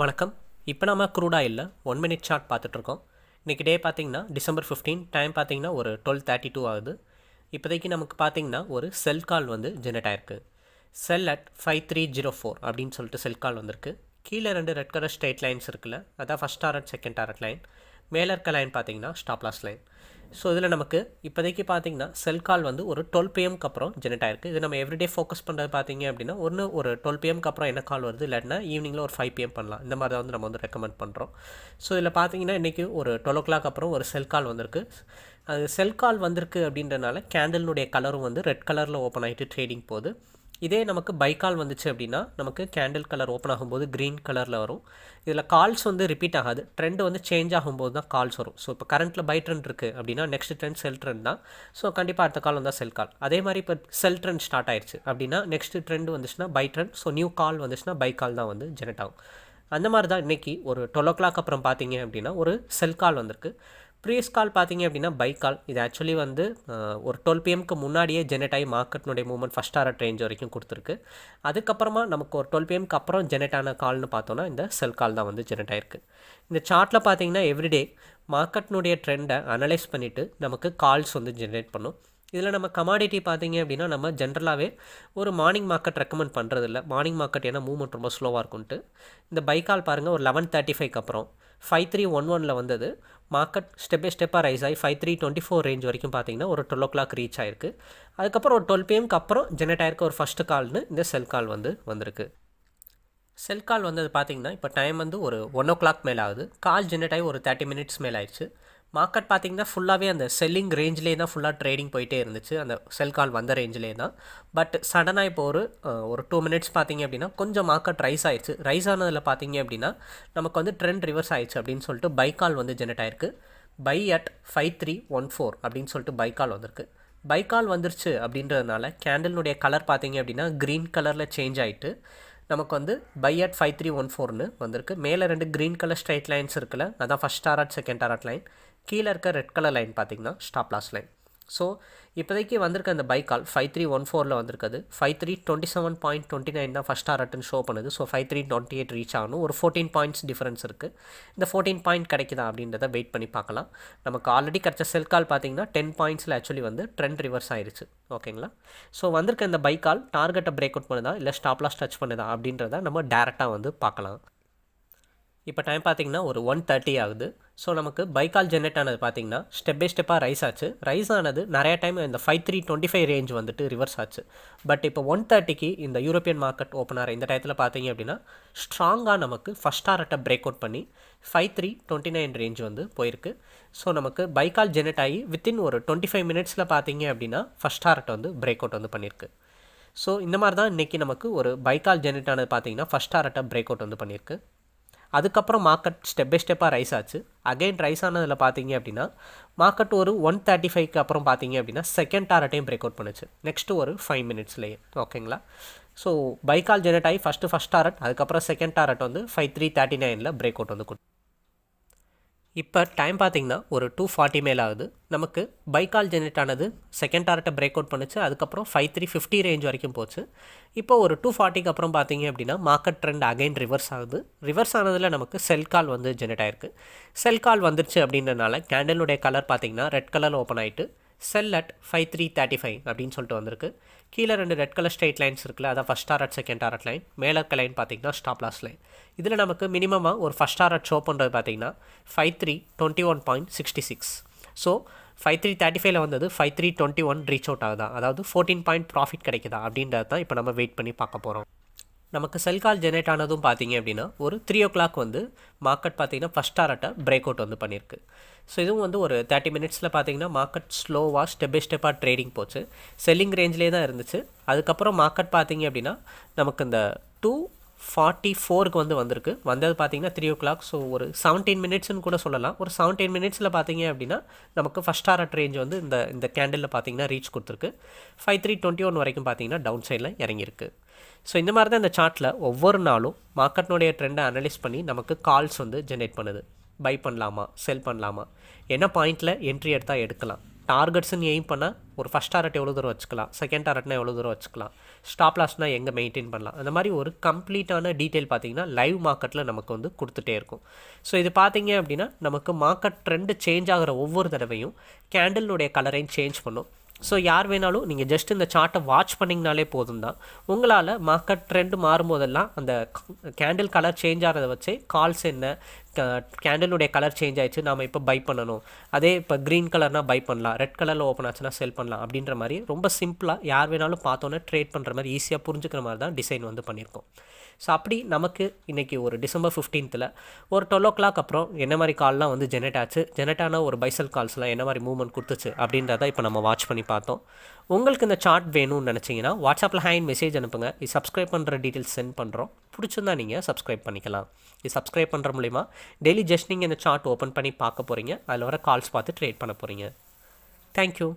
வணக்கம் இப்போ நம்ம இல்லை ஒன் மினிட் சார்ட் பார்த்துட்ருக்கோம் இன்றைக்கி டே பார்த்திங்கன்னா டிசம்பர் ஃபிஃப்டீன் டைம் பார்த்திங்கன்னா ஒரு டுவெல் தேர்ட்டி டூ ஆகுது இப்போதைக்கு நமக்கு பார்த்திங்கன்னா ஒரு செல் கால் வந்து ஜெனரேட் ஆயிருக்கு sell at five three zero four அப்படின்னு சொல்லிட்டு செல் கால் வந்திருக்கு கீழே ரெண்டு ரெட் கலர் ஸ்ட்ரெயிட் லைன்ஸ் இருக்குல்ல அதான் first target second target line மேலே இருக்க லைன் பார்த்திங்கன்னா ஸ்டாப்லாஸ் லைன் ஸோ இதில் நமக்கு இப்போதைக்கு பார்த்தீங்கன்னா செல் கால் வந்து ஒரு டுவெல் பிஎம்க்கு அப்புறம் ஜெனரேட் ஆயிருக்கு இது நம்ம எவ்ரிடே ஃபோக்கஸ் பண்ணுறது பார்த்தீங்க அப்படின்னா ஒன்று ஒரு டுவெல் பிஎம்க்கு அப்புறம் என்ன கால் வருது இல்லைன்னா ஈவினிங்கில் ஒரு ஃபைவ் பிஎம் பண்ணலாம் இந்த மாதிரி தான் வந்து நம்ம வந்து ரெக்கமெண்ட் பண்ணுறோம் ஸோ இதில் பார்த்தீங்கன்னா இன்றைக்கி ஒரு டுவெல் ஓ கிளாக் அப்புறம் ஒரு செல் கால் வந்திருக்கு அது செல் கால் வந்திருக்கு அப்படின்றனால கேண்டலினுடைய கலரும் வந்து ரெட் கலரில் ஓப்பன் ஆகிட்டு ட்ரேடிங் போகுது இதே நமக்கு பைக்கால் வந்துச்சு அப்படின்னா நமக்கு கேண்டில் கலர் ஓப்பன் ஆகும்போது க்ரீன் கலரில் வரும் இதில் கால்ஸ் வந்து ரிப்பீட் ஆகாது ட்ரெண்ட் வந்து சேஞ்ச் ஆகும்போது தான் கால்ஸ் வரும் ஸோ இப்போ கரண்ட்டில் பை ட்ரெண்ட் இருக்குது அப்படின்னா நெக்ஸ்ட் ட்ரெண்ட் செல் ட்ரெண்ட் தான் ஸோ கண்டிப்பாக அடுத்த காலம் வந்தால் செல் கால் அதே மாதிரி இப்போ செல் ட்ரெண்ட் ஸ்டார்ட் ஆயிடுச்சு அப்படின்னா நெக்ஸ்ட் ட்ரெண்ட் வந்துச்சுன்னா buy trend so new call வந்துச்சுன்னா பை கால் தான் வந்து ஜெனரேட் ஆகும் அந்த மாதிரி தான் இன்றைக்கி ஒரு டுவெல் ஓ கிளாக் அப்புறம் பார்த்தீங்க அப்படின்னா ஒரு செல் கால் வந்திருக்கு ப்ரீஸ் கால் பார்த்தீங்க அப்படின்னா பை கால் இது ஆக்சுவலி வந்து ஒரு டுவெல் பிஎம்க்கு முன்னாடியே ஜெனரேட் ஆகி மார்க்கெட்னுடைய மூவ்மெண்ட் ஃபஸ்ட் ஆர்ட் ரேஞ்ச் வரைக்கும் கொடுத்துருக்கு அதுக்கப்புறமா நமக்கு ஒரு டுவெல் பிஎம்க்கு அப்புறம் ஜெனரேட் ஆன கால்னு பார்த்தோன்னா இந்த செல் கால் தான் வந்து ஜெனரேட் ஆயிருக்கு இந்த சார்ட்டில் பார்த்தீங்கன்னா எவ்ரிடே மார்க்கெட்னுடைய ட்ரெண்டை அனலைஸ் பண்ணிவிட்டு நமக்கு கால்ஸ் வந்து ஜென்ரேட் பண்ணும் இதில் நம்ம கமாடிட்டி பார்த்தீங்க அப்படின்னா நம்ம ஜென்ரலாகவே ஒரு மார்னிங் மார்க்கெட் ரெக்கமெண்ட் பண்ணுறதில்ல மார்னிங் மார்க்கெட் ஏன்னா மூவ்மெண்ட் ரொம்ப ஸ்லோவாக இருக்கும்ட்டு இந்த பைக்கால் பாருங்கள் ஒரு லெவன் தேர்ட்டி ஃபைவ்க்கு அப்புறம் ஃபைவ் த்ரீ ஒன் ஒனில் வந்தது மார்க்கெட் ஸ்டெப் பை ஸ்டெப்பாக ரைஸ் ஆகி five three twenty four range வரைக்கும் பார்த்தீங்கன்னா ஒரு டுவெல் ஓ கிளாக் ரீச் ஆயிருக்கு அதுக்கப்புறம் ஒரு டுவெல் பிஎம்க்கு அப்புறம் ஜெனரேட் ஆயிருக்க ஒரு ஃபஸ்ட்டு கால்னு இந்த செல் கால் வந்து வந்திருக்கு செல் கால் வந்தது பார்த்திங்கன்னா இப்போ டைம் வந்து ஒரு ஒன் ஓ கிளாக் மேலே ஆகுது கால் ஜென்ரேட் ஆகி ஒரு தேர்ட்டி மினிட்ஸ் மேலே ஆயிடுச்சு மார்க்கெட் பார்த்திங்கன்னா ஃபுல்லாகவே அந்த செல்லிங் ரேஞ்சிலே தான் ஃபுல்லாக ட்ரேடிங் போயிட்டே இருந்துச்சு அந்த செல் கால் வந்த ரேஞ்சிலே தான் பட் சடனாக இப்போ ஒரு ஒரு டூ மினிட்ஸ் பார்த்திங்க அப்படின்னா கொஞ்சம் மார்க்கெட் ரைஸ் ஆயிடுச்சு ரைஸ் ஆனதில் பார்த்திங்க அப்படின்னா நமக்கு வந்து ட்ரெண்ட் ரிவர்ஸ் ஆயிடுச்சு அப்படின்னு சொல்லிட்டு பை கால் வந்து ஜெனரேட் ஆயிருக்கு buy at five three one four அப்படின்னு சொல்லிட்டு பை கால் வந்திருக்கு பை கால் வந்துருச்சு அப்படின்றதுனால கேண்டலினுடைய கலர் பார்த்திங்க அப்படின்னா க்ரீன் கலரில் சேஞ்ச் ஆகிட்டு நமக்கு வந்து buy at five three one ஃபோர்னு வந்திருக்கு மேலே ரெண்டு க்ரீன் கலர் ஸ்ட்ரைட் லைன்ஸ் இருக்குல்ல அதான் first add second add line கீழே இருக்க ரெட் கலர் லைன் பார்த்திங்கன்னா ஸ்டாப் லாஸ் லைன் ஸோ இப்போதைக்கு வந்திருக்க அந்த பைக் கால் ஃபைவ் த்ரீ ஒன் ஃபோரில் வந்திருக்குது five three twenty seven point twenty nine தான் ஃபஸ்ட் ஆர்ட்னு ஷோ பண்ணுது so five three twenty eight reach ஆகணும் ஒரு ஃபோர்டீன் பாயிண்ட்ஸ் டிஃப்ரென்ஸ் இருக்குது இந்த ஃபோர்டீன் பாயிண்ட் கிடைக்குதா அப்படின்றத வெயிட் பண்ணி பார்க்கலாம் நமக்கு ஆல்ரெடி கிடச்ச செல் கால் பார்த்தீங்கன்னா டென் பாயிண்ட்ஸில் ஆக்சுவலி வந்து ட்ரெண்ட் ரிவர்ஸ் ஆயிடுச்சு ஓகேங்களா ஸோ வந்திருக்க இந்த பைக் கால் டார்கெட்டை பிரேக் அவுட் பண்ணுதா இல்லை ஸ்டாப்லாஸ் டச் பண்ணுதா அப்படின்றத நம்ம டேரெக்டாக வந்து பார்க்கலாம் இப்போ டைம் பார்த்தீங்கன்னா ஒரு ஒன் தேர்ட்டி ஆகுது ஸோ நமக்கு பைக்கால் ஜென்ரேட் ஆனது பார்த்திங்கன்னா ஸ்டெப் பை ஸ்டெப்பாக ரைஸ் ஆச்சு ரைஸ் ஆனது நிறைய டைம் இந்த five three twenty five range வந்துட்டு ரிவர்ஸ் ஆச்சு பட் இப்போ ஒன் தேர்ட்டிக்கு இந்த யூரோப்பியன் மார்க்கெட் ஓப்பன் ஆகிற இந்த டயத்தில் பார்த்திங்க அப்படின்னா ஸ்ட்ராங்காக நமக்கு ஃபஸ்ட் ஆர்ட்டை பிரேக் அவுட் பண்ணி five three twenty nine range வந்து போயிருக்கு ஸோ நமக்கு பைக்கால் ஜென்ரேட் ஆகி வித்தின் ஒரு டுவெண்ட்டி ஃபைவ் மினிட்ஸில் பார்த்தீங்க அப்படின்னா ஃபஸ்ட் ஆர்ட்டை வந்து பிரேக் அவுட் வந்து பண்ணியிருக்கு ஸோ இந்த மாதிரி தான் இன்றைக்கி நமக்கு ஒரு பைக்கால் ஜென்ரேட் ஆனது பார்த்தீங்கன்னா ஃபஸ்ட் ஆர்ட்டை பிரேக் அவுட் வந்து பண்ணியிருக்கு அதுக்கப்புறம் மார்க்கெட் ஸ்டெப் பை ஸ்டெப்பாக ரைஸ் ஆச்சு அகெயின் ரைஸ் ஆனதில் பார்த்தீங்க அப்படின்னா மார்க்கெட் ஒரு ஒன் தேர்ட்டி ஃபைவ்க்கு அப்புறம் பார்த்தீங்க அப்படின்னா செகண்ட் டாரட்டையும் பிரேக் அவுட் பண்ணுச்சு நெக்ஸ்ட்டு ஒரு ஃபைவ் மினிட்ஸ்லேயே ஓகேங்களா ஸோ பைக்கால் ஜெனரேட் ஆகி ஃபஸ்ட்டு ஃபஸ்ட் டாரட் அதுக்கப்புறம் செகண்ட் டாரட் வந்து ஃபைவ் த்ரீ தேர்ட்டி நைனில் பிரேக் அவுட் வந்து கொடுத்து இப்போ டைம் பார்த்திங்கன்னா ஒரு டூ ஃபார்ட்டி மேல் ஆகுது நமக்கு பைக்கால் ஜெனரேட் ஆனது செகண்ட் டார்ட்டை பிரேக் அவுட் பண்ணிச்சு அதுக்கப்புறம் ஃபைவ் த்ரீ ஃபிஃப்டி ரேஞ்ச் வரைக்கும் போச்சு இப்போ ஒரு டூ ஃபார்ட்டிக்கு அப்புறம் பார்த்திங்க அப்படின்னா மார்க்கெட் ட்ரெண்ட் அகைன் ரிவர்ஸ் ஆகுது ரிவர்ஸ் ஆனதில் நமக்கு செல் கால் வந்து ஜெனரேட் ஆயிருக்கு செல் கால் வந்துருச்சு அப்படின்றனால கேண்டலுடைய கலர் பார்த்திங்கன்னா ரெட் கலர் ஓப்பன் ஆகிட்டு sell at five three thirty five அப்படின்னு சொல்லிட்டு வந்திருக்கு கீழே ரெண்டு ரெட் கலர் ஸ்ட்ரைட் லைன்ஸ் இருக்குல்ல அதான் first target second target line மேலே கலைன் லைன் பார்த்தீங்கன்னா ஸ்டாப் லாஸ் லைன் இதில் நமக்கு மினிமமாக ஒரு ஃபஸ்ட் டாரட் ஷோ பண்ணுறது பார்த்தீங்கன்னா five three twenty one point sixty six so five three thirty ஃபைவ்ல வந்தது five three twenty one reach out ஆகுதா அதாவது ஃபோர்டீன் பாயிண்ட் ப்ராஃபிட் கிடைக்குதா அப்படின்றது தான் இப்போ நம்ம வெயிட் பண்ணி பார்க்க போகிறோம் நமக்கு செல் கால் ஜெனரேட் ஆனதும் பார்த்தீங்க அப்படின்னா ஒரு த்ரீ ஓ கிளாக் வந்து மார்க்கெட் பார்த்திங்கன்னா ஃபஸ்ட் டாரட்டை பிரேக் அவுட் வந்து பண்ணியிருக்கு ஸோ இதுவும் வந்து ஒரு தேர்ட்டி மினிட்ஸில் பார்த்தீங்கன்னா மார்க்கெட் ஸ்லோவாக ஸ்டெப் பை ஸ்டெப்பாக ட்ரேடிங் போச்சு செல்லிங் ரேஞ்சிலே தான் இருந்துச்சு அதுக்கப்புறம் மார்க்கெட் பார்த்திங்க அப்படின்னா நமக்கு இந்த டூ ஃபார்ட்டி ஃபோருக்கு வந்து வந்திருக்கு வந்தது பார்த்தீங்கன்னா த்ரீ ஓ கிளாக் ஸோ ஒரு செவன்டீன் மினிட்ஸ்னு கூட சொல்லலாம் ஒரு செவன்டீன் மினிட்ஸில் பார்த்தீங்க அப்படின்னா நமக்கு ஃபஸ்ட் ஆர்ட் ரேஞ்ச் வந்து இந்த இந்த கேண்டில் பார்த்தீங்கன்னா ரீச் கொடுத்துருக்கு ஃபைவ் த்ரீ டுவெண்ட்டி ஒன் வரைக்கும் பார்த்தீங்கன்னா டவுன் சைடில் இறங்கியிருக்கு ஸோ இந்த மாதிரி தான் இந்த சார்ட்டில் ஒவ்வொரு நாளும் மார்க்கெட்னுடைய ட்ரெண்டை அனலைஸ் பண்ணி நமக்கு கால்ஸ் வந்து ஜென்ரேட் பண்ணுது பை பண்ணலாமா செல் பண்ணலாமா என்ன பாயிண்ட்டில் என்ட்ரி எடுத்தால் எடுக்கலாம் டார்கெட்ஸ்னு எய்ம் பண்ணால் ஒரு ஃபஸ்ட் டாரட் எவ்வளோ தூரம் வச்சுக்கலாம் செகண்ட் டாரட்னா எவ்வளோ தூரம் வச்சுக்கலாம் ஸ்டாப் லாஸ்னால் எங்கே மெயின்டைன் பண்ணலாம் அந்த மாதிரி ஒரு கம்ப்ளீட்டான டீட்டெயில் பார்த்திங்கன்னா லைவ் மார்க்கெட்டில் நமக்கு வந்து கொடுத்துட்டே இருக்கும் ஸோ இது பார்த்திங்க அப்படின்னா நமக்கு மார்க்கெட் ட்ரெண்டு சேஞ்ச் ஆகிற ஒவ்வொரு தடவையும் கேண்டலுடைய கலரையும் சேஞ்ச் பண்ணும் ஸோ யார் வேணாலும் நீங்கள் ஜஸ்ட் இந்த சார்ட்டை வாட்ச் பண்ணிங்கனாலே போதும் தான் உங்களால் மார்க்கெட் ட்ரெண்டு மாறும்போதெல்லாம் அந்த கேண்டில் கலர் சேஞ்ச் ஆகிறத வச்சு கால்ஸ் என்ன கேண்டிலுடைய கலர் சேஞ்ச் ஆகிடுச்சு நாம் இப்போ பை பண்ணணும் அதே இப்போ க்ரீன் கலர்னால் பை பண்ணலாம் ரெட் கலரில் ஓப்பன் ஆச்சுன்னா செல் பண்ணலாம் அப்படின்ற மாதிரி ரொம்ப சிம்பிளாக யார் வேணாலும் பார்த்தோன்னே ட்ரேட் பண்ணுற மாதிரி ஈஸியாக புரிஞ்சுக்கிற மாதிரி தான் டிசைன் வந்து பண்ணியிருக்கோம் ஸோ அப்படி நமக்கு இன்றைக்கி ஒரு டிசம்பர் ஃபிஃப்டீன்த்தில் ஒரு டுவெல் ஓ கிளாக் அப்புறம் என்ன மாதிரி கால்லாம் வந்து ஜெனரேட் ஆச்சு ஜெனரேட் ஆன ஒரு பைசல் கால்ஸ்லாம் என்ன மாதிரி மூவ்மெண்ட் கொடுத்துச்சு அப்படின்றத இப்போ நம்ம வாட்ச் பண்ணி பார்த்தோம் உங்களுக்கு இந்த சார்ட் வேணும்னு நினச்சிங்கன்னா வாட்ஸ்அப்பில் ஹேண்ட் மெசேஜ் அனுப்புங்க இது சப்ஸ்கிரைப் பண்ணுற டீட்டெயில்ஸ் சென்ட் பண்ணுறோம் பிடிச்சிருந்தா நீங்கள் சப்ஸ்கிரைப் பண்ணிக்கலாம் இது சப்ஸ்கிரைப் பண்ணுற மூலிமா டெய்லி ஜஸ்ட் நீங்கள் இந்த சார்ட் ஓப்பன் பண்ணி பார்க்க போகிறீங்க அதில் வர கால்ஸ் பார்த்து ட்ரேட் பண்ண போகிறீங்க தேங்க்யூ